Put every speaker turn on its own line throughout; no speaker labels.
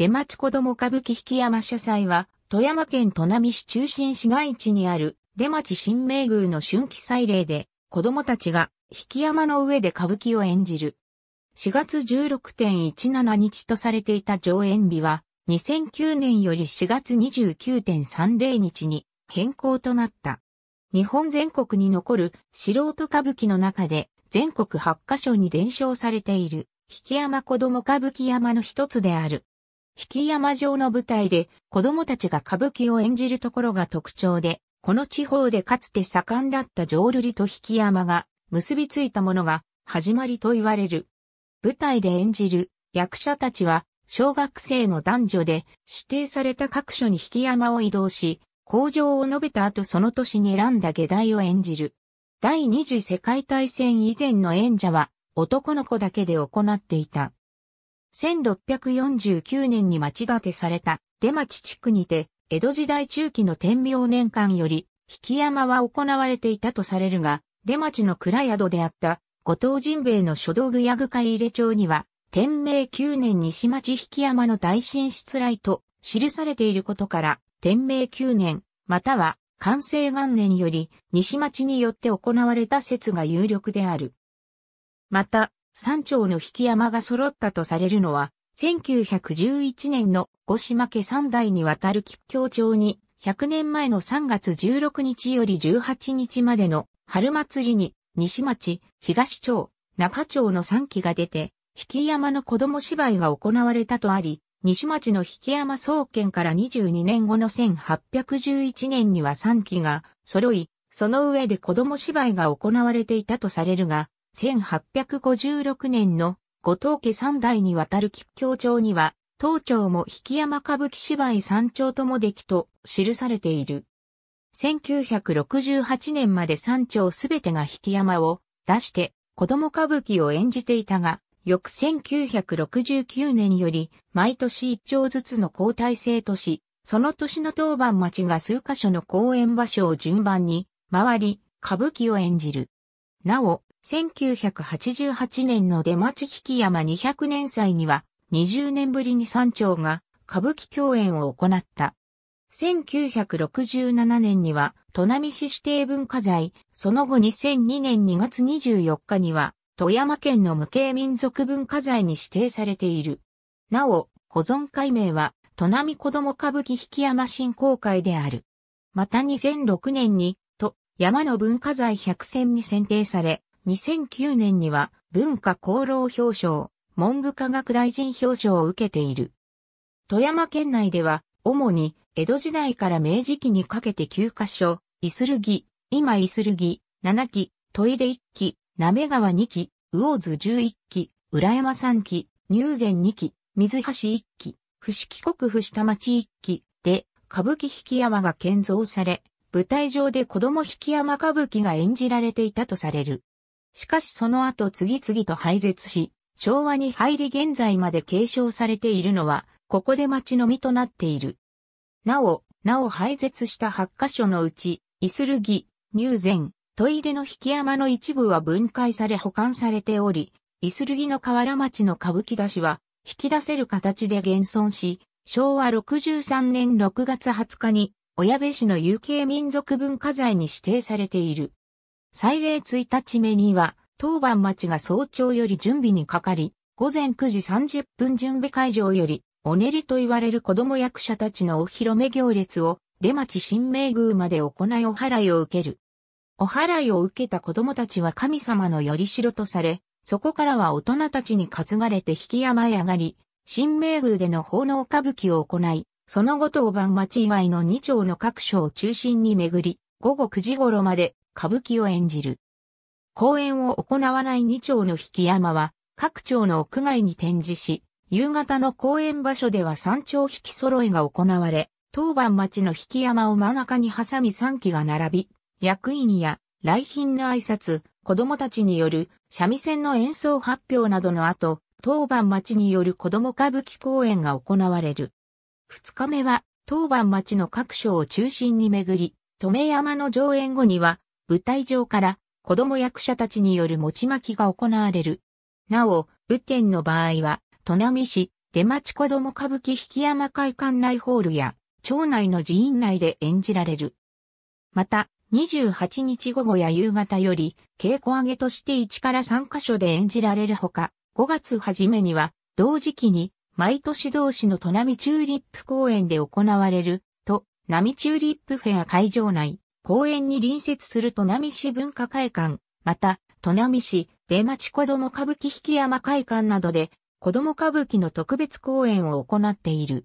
出町子ども歌舞伎引山社祭は、富山県砺波市中心市街地にある出町新名宮の春季祭礼で、子供たちが引山の上で歌舞伎を演じる。4月16.17日とされていた上演日は、2009年より4月29.30日に変更となった。日本全国に残る素人歌舞伎の中で全国8カ所に伝承されている、引山子供歌舞伎山の一つである。引山城の舞台で子供たちが歌舞伎を演じるところが特徴で、この地方でかつて盛んだった浄瑠璃と引山が結びついたものが始まりと言われる。舞台で演じる役者たちは小学生の男女で指定された各所に引山を移動し、工場を述べた後その年に選んだ下題を演じる。第二次世界大戦以前の演者は男の子だけで行っていた。1649年に町建てされた出町地区にて、江戸時代中期の天明年間より、引山は行われていたとされるが、出町の蔵宿であった、後藤神兵衛の書道具屋具会入れ帳には、天明9年西町引山の大神出来と記されていることから、天明9年、または完成元年より西町によって行われた説が有力である。また、山頂の引山が揃ったとされるのは、1911年の五島家三代にわたる吉祥町に、100年前の3月16日より18日までの春祭りに、西町、東町、中町の3期が出て、引山の子供芝居が行われたとあり、西町の引山総研から22年後の1811年には3期が揃い、その上で子供芝居が行われていたとされるが、1856年の後藤家三代にわたる吉祥帳には、当町も引山歌舞伎芝居三町ともできと記されている。1968年まで三町すべてが引山を出して子供歌舞伎を演じていたが、翌1969年より毎年一丁ずつの交代制とし、その年の当番町が数カ所の公演場所を順番に回り、歌舞伎を演じる。なお、1988年の出町引山200年祭には、20年ぶりに山頂が歌舞伎共演を行った。1967年には、砺波市指定文化財、その後2002年2月24日には、富山県の無形民族文化財に指定されている。なお、保存解明は、砺波子供歌舞伎引山振興会である。また2006年に、と、山の文化財100選に選定され、2009年には文化功労表彰、文部科学大臣表彰を受けている。富山県内では、主に江戸時代から明治期にかけて9カ所、イスルギ、今イスルギ、7期、トイデ1期、なめ川2期、魚津11期、浦山3期、入禅2期、水橋1期、伏木国府下町1期で、歌舞伎引山が建造され、舞台上で子供引山歌舞伎が演じられていたとされる。しかしその後次々と廃絶し、昭和に入り現在まで継承されているのは、ここで町のみとなっている。なお、なお廃絶した8カ所のうち、イスルギ、ニューゼン、トイレの引山の一部は分解され保管されており、イスルギの河原町の歌舞伎出しは、引き出せる形で現存し、昭和63年6月20日に、小矢部市の有形民族文化財に指定されている。祭礼1日目には、当番町が早朝より準備にかかり、午前9時30分準備会場より、おねりと言われる子供役者たちのお披露目行列を、出町新明宮まで行いお払いを受ける。お払いを受けた子供たちは神様のよりしろとされ、そこからは大人たちに担がれて引き山へ上がり、新明宮での奉納歌舞伎を行い、その後当番町以外の二町の各所を中心に巡り、午後9時頃まで歌舞伎を演じる。公演を行わない2丁の引き山は、各町の屋外に展示し、夕方の公演場所では三丁引き揃えが行われ、当番町の引き山を真ん中に挟み3期が並び、役員や来賓の挨拶、子供たちによる三味線の演奏発表などの後、当番町による子供歌舞伎公演が行われる。2日目は当番町の各所を中心に巡り、留山の上演後には、舞台上から子供役者たちによる餅巻きが行われる。なお、雨天の場合は、砺波市、出町子供歌舞伎引山会館内ホールや、町内の寺院内で演じられる。また、28日午後や夕方より、稽古上げとして1から3カ所で演じられるほか、5月初めには、同時期に、毎年同士の砺波チューリップ公演で行われる、並チューリップフェア会場内、公園に隣接する砺波市文化会館、また、都波市、出町子ども歌舞伎引山会館などで、子ども歌舞伎の特別公演を行っている。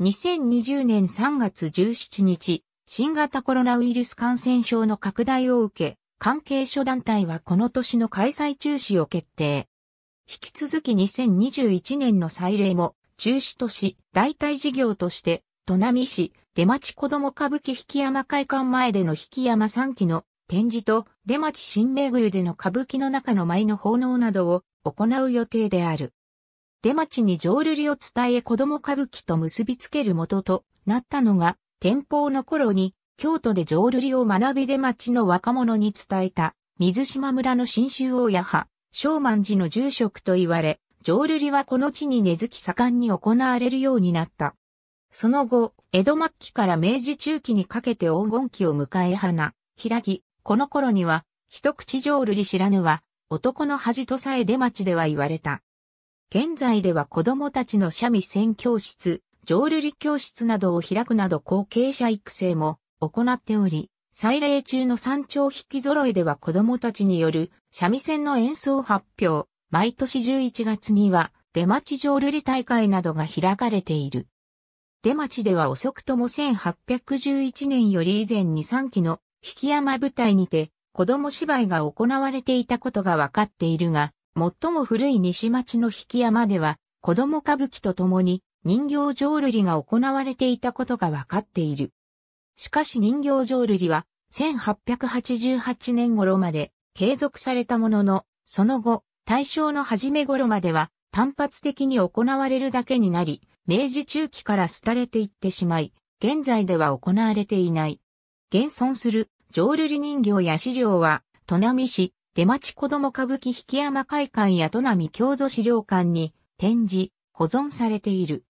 2020年3月17日、新型コロナウイルス感染症の拡大を受け、関係諸団体はこの年の開催中止を決定。引き続き2021年の祭礼も中止とし、代替事業として、都波市、出町子供歌舞伎引山会館前での引山3期の展示と出町新名宮での歌舞伎の中の舞の奉納などを行う予定である。出町に浄瑠璃を伝え子供歌舞伎と結びつける元となったのが、天保の頃に京都で浄瑠璃を学び出町の若者に伝えた水島村の新州大や派、正満寺の住職と言われ、浄瑠璃はこの地に根付き盛んに行われるようになった。その後、江戸末期から明治中期にかけて黄金期を迎え花、開き、この頃には、一口浄瑠璃知らぬは、男の恥とさえ出町では言われた。現在では子供たちの三味線教室、浄瑠璃教室などを開くなど後継者育成も行っており、祭礼中の山頂引き揃えでは子供たちによる三味線の演奏発表、毎年11月には出町浄瑠璃大会などが開かれている。出町では遅くとも1811年より以前に3期の引山舞台にて子供芝居が行われていたことが分かっているが、最も古い西町の引山では子供歌舞伎と共に人形浄瑠璃が行われていたことが分かっている。しかし人形浄瑠璃は1888年頃まで継続されたものの、その後、大正の初め頃までは単発的に行われるだけになり、明治中期から廃れていってしまい、現在では行われていない。現存する、浄瑠璃人形や資料は、砺波市、出町子ども歌舞伎引山会館や砺波郷土資料館に展示、保存されている。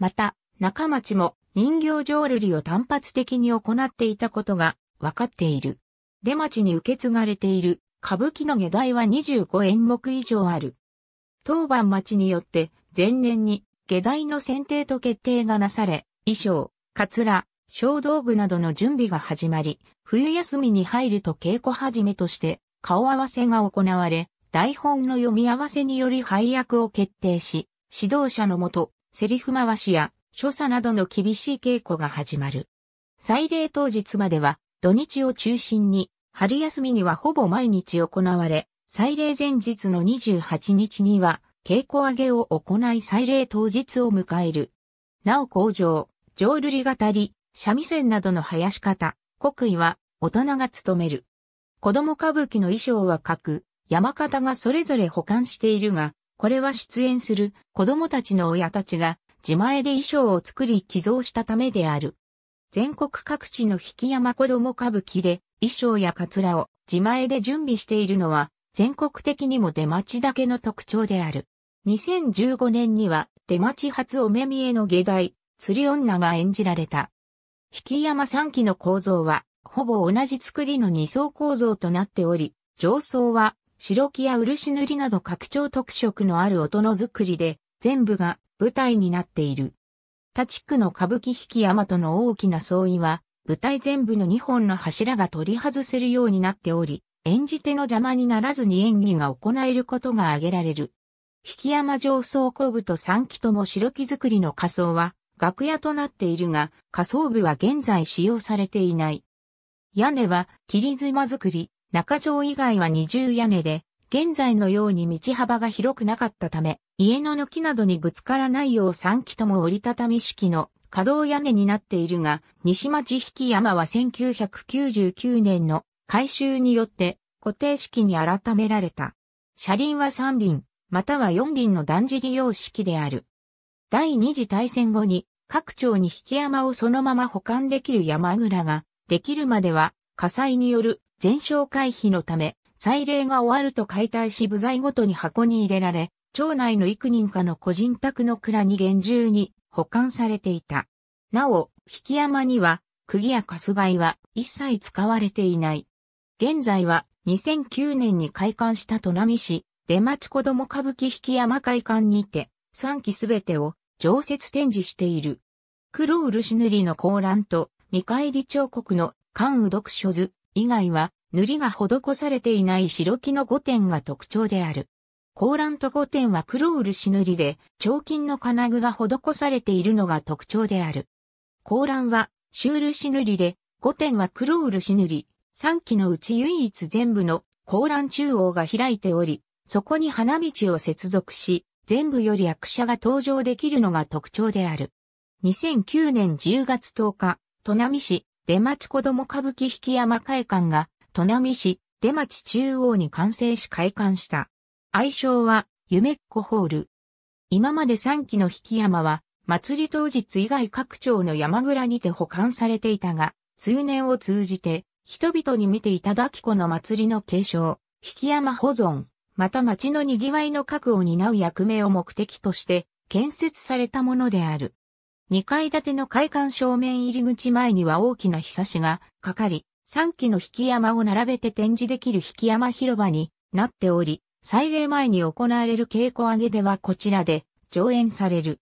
また、中町も人形浄瑠璃を単発的に行っていたことが分かっている。出町に受け継がれている歌舞伎の下台は25演目以上ある。当番町によって前年に下大の選定と決定がなされ、衣装、カツラ、小道具などの準備が始まり、冬休みに入ると稽古始めとして顔合わせが行われ、台本の読み合わせにより配役を決定し、指導者のもと、セリフ回しや所作などの厳しい稽古が始まる。祭礼当日までは土日を中心に、春休みにはほぼ毎日行われ、祭礼前日の28日には稽古上げを行い祭礼当日を迎える。なお工場、浄瑠璃語り、三味線などの生やし方、国威は大人が務める。子供歌舞伎の衣装は各、山形がそれぞれ保管しているが、これは出演する子供たちの親たちが自前で衣装を作り寄贈したためである。全国各地の引山子供歌舞伎で衣装やカツラを自前で準備しているのは全国的にも出待ちだけの特徴である。2015年には出町初お目見えの下代、釣り女が演じられた。引山3基の構造は、ほぼ同じ作りの2層構造となっており、上層は白木や漆塗りなど拡張特色のある音の作りで、全部が舞台になっている。他地区の歌舞伎引山との大きな相違は、舞台全部の2本の柱が取り外せるようになっており、演じ手の邪魔にならずに演技が行えることが挙げられる。引山上層古部と三木とも白木造りの仮装は、楽屋となっているが、仮装部は現在使用されていない。屋根は、霧妻造り、中城以外は二重屋根で、現在のように道幅が広くなかったため、家の軒などにぶつからないよう三木とも折りたたみ式の可動屋根になっているが、西町引山は1999年の改修によって固定式に改められた。車輪は三輪、または四輪のだんじり様式である。第二次大戦後に各町に引山をそのまま保管できる山蔵ができるまでは火災による全焼回避のため祭礼が終わると解体し部材ごとに箱に入れられ、町内の幾人かの個人宅の蔵に厳重に保管されていた。なお、引山には釘やカスガイは一切使われていない。現在は2009年に開館した砺波市出町子供歌舞伎引山会館にて、3期すべてを常設展示している。黒漆塗りの高覧と見返り彫刻の関羽読書図以外は塗りが施されていない白木の五点が特徴である。高覧と五点は黒漆塗りで、彫金の金具が施されているのが特徴である。高覧は、朱漆塗りで、五点は黒漆塗り、3期のうち唯一全部の高覧中央が開いており、そこに花道を接続し、全部より役者が登場できるのが特徴である。2009年10月10日、砺波市、出町子ども歌舞伎引山会館が、砺波市、出町中央に完成し開館した。愛称は、夢っ子ホール。今まで3期の引山は、祭り当日以外各町の山蔵にて保管されていたが、数年を通じて、人々に見ていただきこの祭りの継承、引山保存、また町の賑わいの核を担う役目を目的として建設されたものである。2階建ての開館正面入り口前には大きな日差しがかかり、3基の引山を並べて展示できる引山広場になっており、祭礼前に行われる稽古上げではこちらで上演される。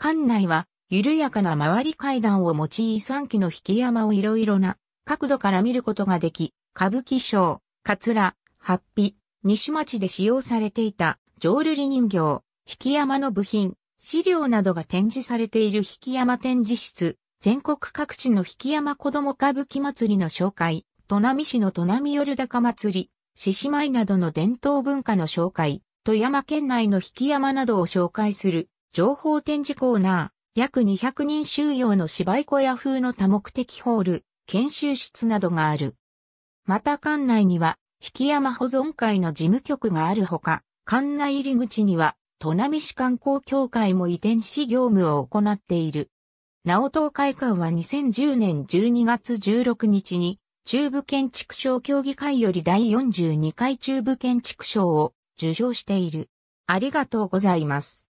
館内は緩やかな回り階段を用い3基の引山をいろいろな角度から見ることができ、歌舞伎賞、カツラ、ハッピ、西町で使用されていた、浄瑠璃人形、引山の部品、資料などが展示されている引山展示室、全国各地の引山子供歌舞伎祭りの紹介、都波市の都波夜高祭り、獅子舞などの伝統文化の紹介、富山県内の引山などを紹介する情報展示コーナー、約200人収容の芝居小屋風の多目的ホール、研修室などがある。また館内には引山保存会の事務局があるほか、館内入り口には、都波市観光協会も移転し業務を行っている。なお東海館は2010年12月16日に、中部建築賞協議会より第42回中部建築賞を受賞している。ありがとうございます。